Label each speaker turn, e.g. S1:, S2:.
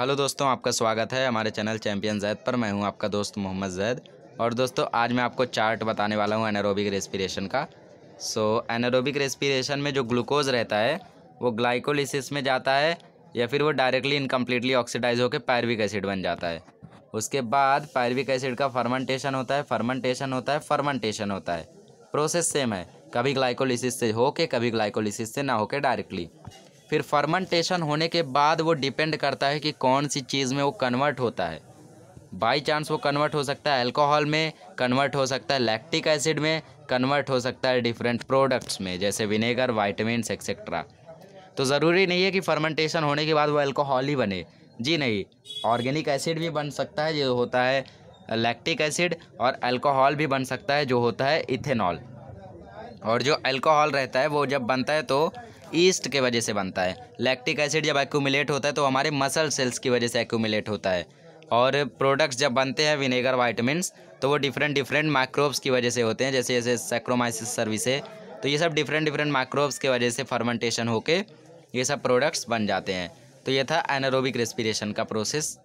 S1: hello दोस्तों आपका स्वागत है हमारे चैनल चैम्पियन जैद पर मैं हूं आपका दोस्त मोहम्मद जैद और दोस्तों आज मैं आपको चार्ट बताने वाला हूं एनारोबिक रेस्पिरेशन का सो so, एनारोबिक रेस्पिरेशन में जो ग्लूकोज़ रहता है वो ग्लाइकोलिसिस में जाता है या फिर वो डायरेक्टली इनकम्प्लीटली ऑक्सीडाइज होकर पैरविक एसिड बन जाता है उसके बाद पैरविक एसिड का फर्मेंटेशन होता है फर्मेंटेशन होता है फर्मेंटेशन होता है प्रोसेस सेम है कभी ग्लाइकोलिसिस से होके कभी ग्लाइकोलिसिस से ना होके डायरेक्टली फिर फर्मेंटेशन होने के बाद वो डिपेंड करता है कि कौन सी चीज़ में वो कन्वर्ट होता है बाई चांस वो कन्वर्ट हो सकता है अल्कोहल में कन्वर्ट हो सकता है लैक्टिक एसिड में कन्वर्ट हो सकता है डिफरेंट प्रोडक्ट्स में जैसे विनेगर वाइटमिन एक्सेट्रा तो ज़रूरी नहीं है कि फर्मेंटेशन होने के बाद वो अल्कोहल ही बने जी नहीं ऑर्गेनिक एसिड भी बन सकता है जो होता है लैक्टिक एसिड और अल्कोहल भी बन सकता है जो होता है इथेनॉल और जो अल्कोहल रहता है वो जब बनता है तो ईस्ट के वजह से बनता है लैक्टिक एसिड जब एक्यूमिलेट होता है तो हमारे मसल सेल्स की वजह से एक्यूमिलेट होता है और प्रोडक्ट्स जब बनते हैं विनेगर वाइटमिन तो वो डिफरेंट डिफरेंट माइक्रोब्स की वजह से होते हैं जैसे जैसे सेक्रोमाइसिस सर्विसे तो ये सब डिफरेंट डिफरेंट माइक्रोब्स की वजह से फर्मेंटेशन होकर ये सब प्रोडक्ट्स बन जाते हैं तो ये था एनारोबिक रेस्पिरेशन का प्रोसेस